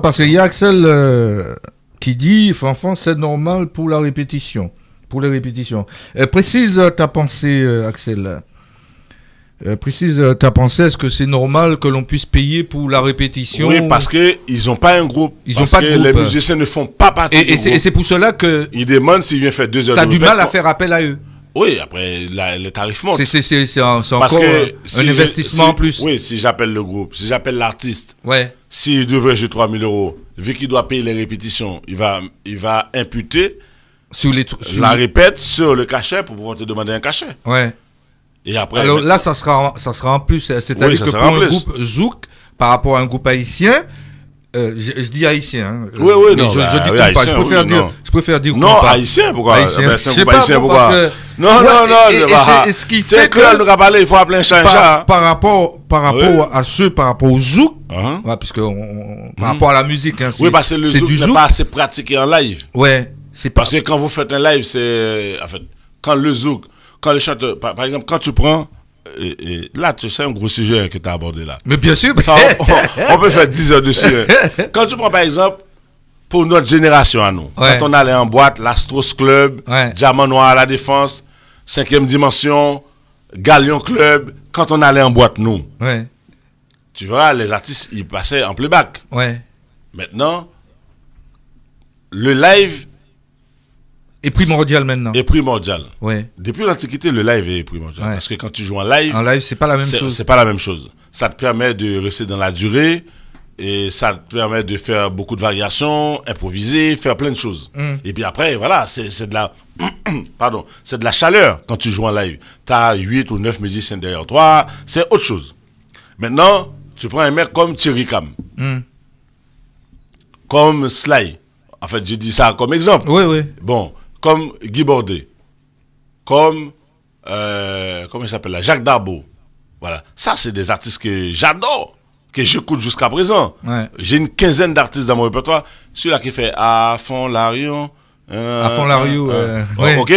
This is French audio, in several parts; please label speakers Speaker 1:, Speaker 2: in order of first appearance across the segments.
Speaker 1: parce qu'il y a Axel euh, qui dit, Fanfan, c'est normal pour la répétition. Pour les répétitions. Euh, précise ta pensée, euh, Axel. précise ta pensée, est-ce que c'est normal que l'on puisse payer pour la répétition Oui, parce
Speaker 2: qu'ils n'ont pas un groupe. Ils ont pas groupe. les musiciens ne font pas partie et, c'est pour cela que... Ils demandent s'ils viennent faire deux heures as du mal à faire appel à eux. Oui, après, le tarif monte. C'est
Speaker 1: encore un investissement en
Speaker 2: plus. Oui, si j'appelle le groupe, si j'appelle l'artiste, ouais. s'il si devrait jouer 3 000 euros, vu qu'il doit payer les répétitions, il va, il va imputer sur les, la répète sur le cachet pour pouvoir te demander un cachet. Ouais. Et après, Alors là,
Speaker 1: ça sera, ça sera en plus. C'est-à-dire que pour un groupe Zouk, par rapport à un groupe haïtien, euh, je, je, dis haïtien. Hein. Oui, oui, non. Je, je bah dis haïtien, pas. Je préfère, oui, dire, non. je préfère dire Non, haïtien, pourquoi Haïtien, ben, c'est ben, ben, pas haïtien, pourquoi que... Non, non, non, c'est pas. Et ce qui
Speaker 2: fait que. que nous avons parlé, il faut appeler un chat par, hein.
Speaker 1: par rapport, par rapport oui. à ceux, par rapport au zouk, uh -huh. ouais, puisque on, par hmm. rapport à la
Speaker 2: musique, hein, Oui, parce que le zouk n'est pas assez pratiqué en live. Ouais. Pas... Parce que quand vous faites un live, c'est. En fait, quand le zouk, quand le chanteur. par exemple, quand tu prends et, tu sais un gros sujet que tu as abordé là. Mais bien sûr, on, peut faire 10 heures dessus. Quand tu prends par exemple, pour notre génération à nous, quand on allait en boîte, l'Astros Club, Diamant Noir à la Défense, 5e Dimension, Galion Club, quand on allait en boîte, nous, tu vois, les artistes, ils passaient en playback. Ouais. Maintenant, le live et primordial maintenant. Et primordial. Ouais. Depuis l'Antiquité, le live est primordial. Parce que quand tu joues en live. En live, c'est pas la même chose. C'est pas la même chose. Ça te permet de rester dans la durée. Et ça te permet de faire beaucoup de variations, improviser, faire plein de choses. Mm. Et puis après, voilà, c'est de la. pardon. C'est de la chaleur quand tu joues en live. Tu as 8 ou 9 musiciens derrière toi. C'est autre chose. Maintenant, tu prends un mec comme Thierry Cam. Mm. Comme Sly. En fait, je dis ça comme exemple. Oui, oui. Bon comme Guy Bordet, comme, euh, comment il s'appelle là, Jacques Darbo. Voilà. Ça, c'est des artistes que j'adore, que j'écoute jusqu'à présent. J'ai une quinzaine d'artistes dans mon répertoire. Celui-là qui fait à fond Larion. Euh, à fond Larion. Euh, euh, oh, ok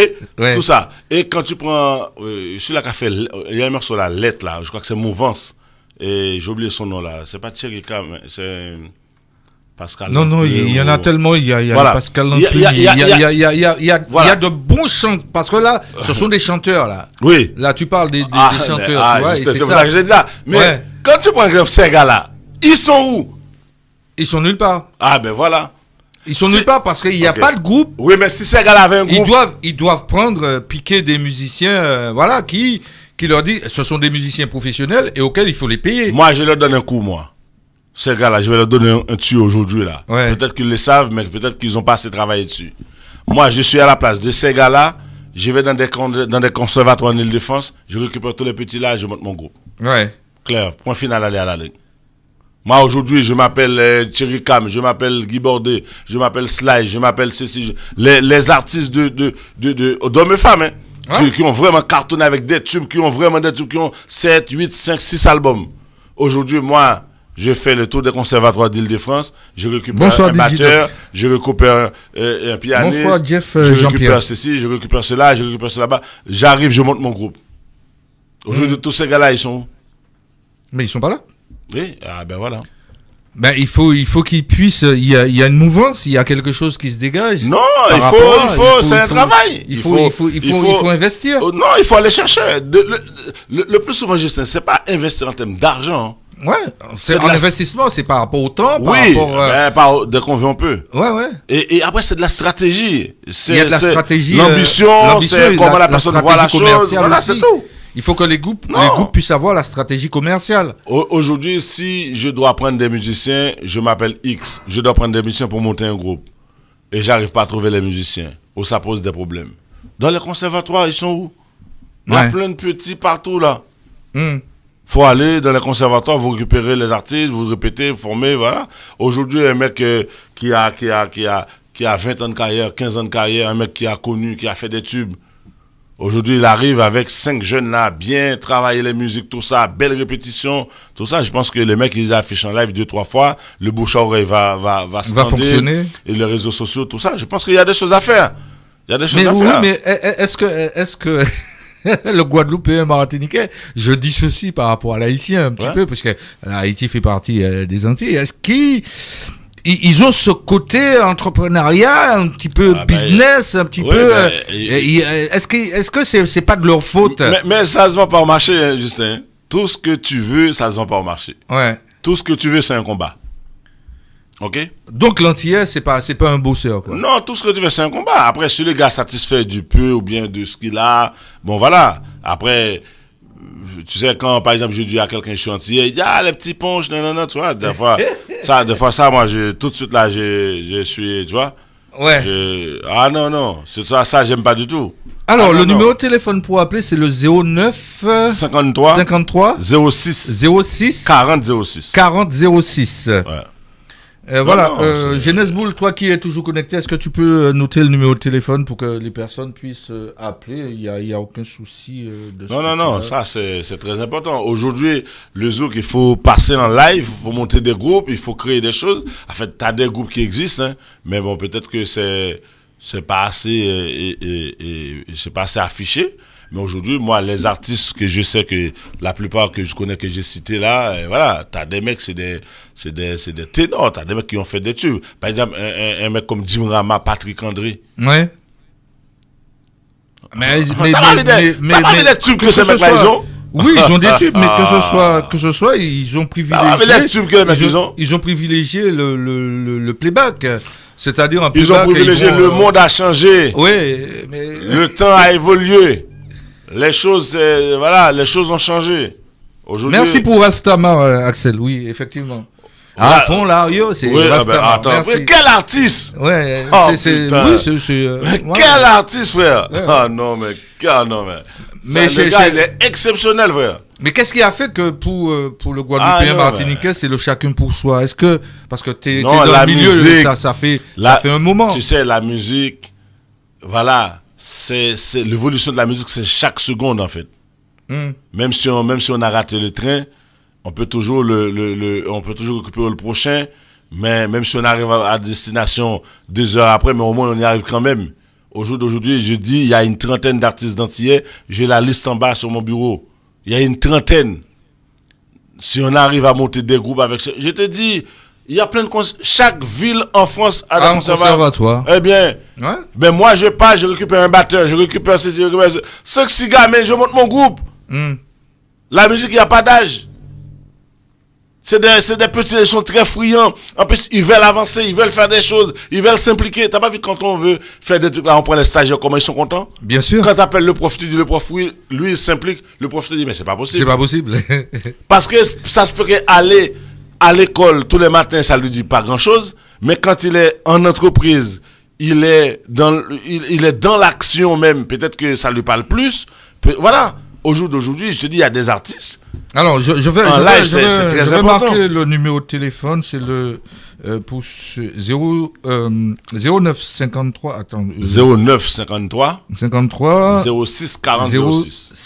Speaker 2: Tout ça. Et quand tu prends celui-là qui a fait, il y a un morceau la Lettre là, je crois que c'est Mouvance. Et j'ai oublié son nom là. C'est pas Thierry c'est. Pascal non, non, il y, en a tellement. Il y a, Pascal Il y a de
Speaker 1: bons chanteurs. Parce que là, ce sont des chanteurs, là. Oui. Là, tu parles des, des, chanteurs. c'est ça j'ai Mais
Speaker 2: quand tu prends ces gars-là, ils sont où Ils sont nulle part. Ah, ben voilà. Ils sont nulle part parce qu'il n'y a pas de groupe. Oui, mais si ces gars-là avaient un groupe. Ils doivent,
Speaker 1: ils doivent prendre, piquer des musiciens, voilà, qui, qui leur disent ce sont des musiciens
Speaker 2: professionnels et auxquels il faut les payer. Moi, je leur donne un coup, moi ces gars-là, je vais leur donner un, un aujourd'hui. là. Peut-être qu'ils le savent, mais peut-être qu'ils n'ont pas assez travaillé dessus. Moi, je suis à la place de ces gars-là. Je vais dans des, dans des conservatoires en Ile-de-France. Je récupère tous les petits là, je monte mon groupe. Ouais. Claire, point final, aller à la ligne. Moi, aujourd'hui, je m'appelle euh, Thierry Cam, je m'appelle Guy Bordet, je m'appelle Sly, je m'appelle ceci. Les, les, artistes de, de, de, de, d'hommes femmes, hein, Qui, qui, ont vraiment cartonné avec des tubes, qui ont vraiment des tubes, qui ont 7, 8, 5, 6 albums. Aujourd'hui, moi, je fais le tour des conservatoires d'Île-de-France, je récupère un batteur, je récupère euh, euh, un pianiste, je euh, récupère ceci, je récupère cela, je récupère cela bas. J'arrive, je monte mon groupe. Aujourd'hui, hmm. tous ces gars-là, ils sont Mais ils sont pas là. Oui, ah ben voilà.
Speaker 1: Ben, il faut il faut puissent. il y, a, une mouvance il y a quelque chose qui se dégage non il faut, c'est un travail il faut il faut
Speaker 2: investir non il faut aller chercher le, le, plus souvent Justin c'est pas investir en termes d'argent
Speaker 1: Ouais, c'est un investissement, c'est par rapport au temps,
Speaker 2: par oui, rapport. dès qu'on veut, on peu Ouais, ouais. Et, et après, c'est de la stratégie. Il y a de la stratégie. Euh, l'ambition, c'est comment la, personne voit la chose. Il faut que les groupes, les groupes puissent avoir la stratégie commerciale. Aujourd'hui, si je dois prendre des musiciens, je m'appelle X, je dois prendre des musiciens pour monter un groupe. Et j'arrive pas à trouver les musiciens. Ou ça pose des problèmes. Dans les conservatoires, ils sont où Il y a plein de petits partout là. Hum faut aller dans les conservatoires, vous récupérez les artistes, vous répétez, vous formez, voilà. Aujourd'hui, un mec euh, qui, a, qui, a, qui, a, qui a 20 ans de carrière, 15 ans de carrière, un mec qui a connu, qui a fait des tubes. Aujourd'hui, il arrive avec cinq jeunes là, bien travailler les musiques, tout ça, belle répétition, tout ça. Je pense que les mecs, ils affichent en live deux, trois fois, le bouche à oreille va, va, va, va fonctionner. Et les réseaux sociaux, tout ça. Je pense qu'il y a des choses à faire. Il y a des choses mais, à oui, faire. mais
Speaker 1: est-ce que, est-ce que, le Guadeloupéen martiniquais, je dis ceci par rapport à l'Haïtien un petit peu, parce que Haïti fait partie euh, des Antilles. Est-ce qu'ils ont ce côté entrepreneuriat, un petit peu ah, ben, business, un petit peu. Ben, euh,
Speaker 2: euh,
Speaker 1: est-ce que ce que c'est pas de leur faute mais,
Speaker 2: ça ça se vend au marché, hein, Justin. Tout ce que tu veux, ça se vend au marché. Ouais. Tout ce que tu veux, c'est un combat. Ok.
Speaker 1: Donc l'entier, c'est pas, c'est pas un bosseur.
Speaker 2: Non, tout ce que tu fais, c'est un combat. Après, si le gars satisfait du peu ou bien de ce qu'il a, bon voilà. Après, tu sais, quand par exemple je dis à quelqu'un je suis entier, il dit ah les petits ponches, non, non, non, tu vois. Des fois, ça, des fois, ça, moi, je, tout de suite là, je, je suis, tu vois. Ouais. ah non, non, c'est ça, ça, j'aime pas du tout.
Speaker 1: Alors, ah, le numéro de téléphone pour appeler, c'est le 09 53 53 06 06 40 06 40 06. Ouais. Euh, voilà, Genesboul, euh, toi qui es toujours connecté, est-ce que tu peux euh, noter le numéro de téléphone pour que les personnes puissent appeler Il n'y a, y a, aucun souci de Non, non, non, ça
Speaker 2: c'est très important. Aujourd'hui, le zoo qu'il faut passer en live, il faut monter des groupes, il faut créer des choses. En fait, tu as des groupes qui existent, hein, mais bon, peut-être que c'est pas et, pas assez affiché. Mais aujourd'hui, moi, les artistes que je sais que la plupart que je connais, que j'ai cité là, euh, voilà, t'as des mecs, c'est des, c'est des, des ténors, t'as des mecs qui ont fait des tubes. Par exemple, un, mec comme Jim Rama, Patrick André. Ouais. Ah.
Speaker 1: Mais, mais, mais, mais, tubes que ces mecs-là, ils ont. Oui, ils ont des tubes, mais que ce soit, que ce soit, ils ont privilégié. les tubes que mecs, ils, ont, ils ont privilégié le, le,
Speaker 2: le, playback. C'est-à-dire un playback. Ils ont privilégié, le euh, monde a changé. Oui, mais. Le temps a évolué les choses, euh, voilà, les choses ont changé. Merci
Speaker 1: pour Rastaman, Tamar, euh, Axel. Oui, effectivement.
Speaker 2: À fond, là, c'est Oui, ah ben, Quel artiste oh, Oui, c'est... Euh, quel artiste, frère Ah non, mais... Ah, non, mais... Mais le gars, il est exceptionnel, frère. Mais qu'est-ce qui a
Speaker 1: fait que pour, pour le Guadeloupe ah, et Martinique, c'est le chacun pour soi Est-ce que. Parce que tu es dans le milieu, ça, fait, ça fait un
Speaker 2: moment. Tu sais, la musique, voilà, c'est l'évolution de la musique, c'est chaque seconde en fait. Hmm. Même, si on, même si on a raté le train, on peut toujours, le, le, on peut toujours récupérer le prochain, mais même si on arrive à, destination deux heures après, mais au moins on y arrive quand même. Au jour d'aujourd'hui, je dis, il y a une trentaine d'artistes d'entier, j'ai la liste en bas sur mon bureau. Il y a une trentaine. Si on arrive à monter des groupes avec... Je te dis, il y a plein de chaque ville en France a un ah, conservatoire. Eh bien, Mais moi je pas, je récupère un batteur, je récupère ceci, je récupère mais je monte mon groupe. Hmm. La musique, il n'y a pas d'âge. C'est des, des, petits, ils sont très friands. En plus, ils veulent avancer, ils veulent faire des choses, ils veulent s'impliquer. n'as pas vu quand on veut faire des trucs là, on prend les stagiaires, comment ils sont contents Bien sûr. Quand appelles le prof, tu dis le prof, oui, lui, il s'implique. Le prof te dit, mais c'est pas possible. C'est pas possible. Parce que ça se pourrait aller à l'école tous les matins, ça lui dit pas grand-chose, mais quand il est en entreprise, il est dans, il, est dans l'action même, peut-être que ça lui parle plus. voilà, au jour d'aujourd'hui, je te dis, il y a des artistes.
Speaker 1: Alors, je, je vais, je vais marquer le numéro de téléphone, c'est le pour 0, 0953, attends. 0953 53 06 40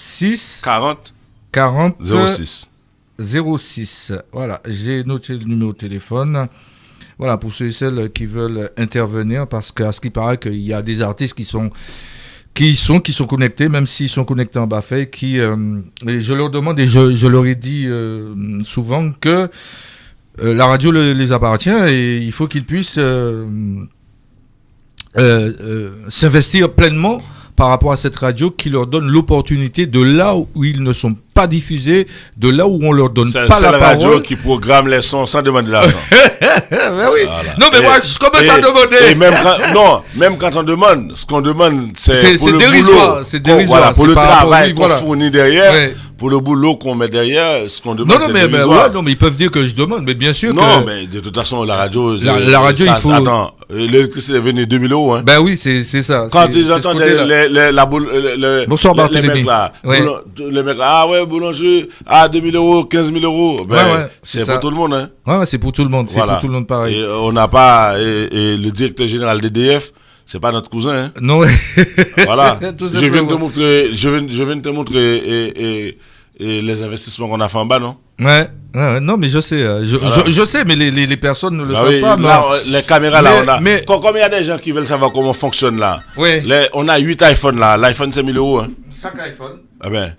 Speaker 1: 06 40
Speaker 2: 40 06
Speaker 1: 06. Voilà, j'ai noté le numéro de téléphone. Voilà, pour ceux et celles qui veulent intervenir, parce qu'à ce qui paraît qu'il y a des artistes qui sont qui sont qui sont connectés, même s'ils sont connectés en bas qui euh, et je leur demande et je, leur ai dit euh, souvent que euh, la radio les appartient et il faut qu'ils puissent s'investir pleinement par rapport à cette radio qui leur donne l'opportunité de là où ils ne sont pas diffuser de
Speaker 2: là où on leur donne pas la, C'est la radio qui programme les sons sans demander l'argent. Non, mais moi, je commence à demander. même non, même quand on demande, ce qu'on demande, c'est pour le dérisoire, boulot. C'est dérisoire. Voilà, pour le travail qu'on fournit derrière pour le boulot qu'on met derrière, ce qu'on demande. Non, non, mais, ils peuvent dire que je demande, mais bien sûr. Non, mais de toute façon, la radio. La, radio, il faut. Attends, l'électricité est venue 2000 euros. Hein. Ben oui, c'est ça. Quand ils entendent les, la boule. le. Bonsoir, les, mecs là. les mecs là, ah ouais, boulanger, ah 2000 euros, 15 000 euros. Ben, ouais, c'est pour tout le monde. Hein.
Speaker 1: Ouais, c'est pour tout le monde. C'est pour tout le monde
Speaker 2: pareil. Et on n'a pas. Et, le directeur général DF c'est pas notre cousin. Hein. Non. Ah, voilà. je viens de je viens, te montrer les investissements qu'on a fait en bas, non
Speaker 1: ouais. non, mais je sais. Euh, je, sais, mais les, personnes ne le bah savent pas.
Speaker 2: les caméras, là, on a. Mais... Comme il y a des gens qui veulent savoir comment fonctionne, là. Oui. on a 8 iPhones, là. L'iPhone, c'est 1000 euros. Hein. Chaque iPhone. Ah ben.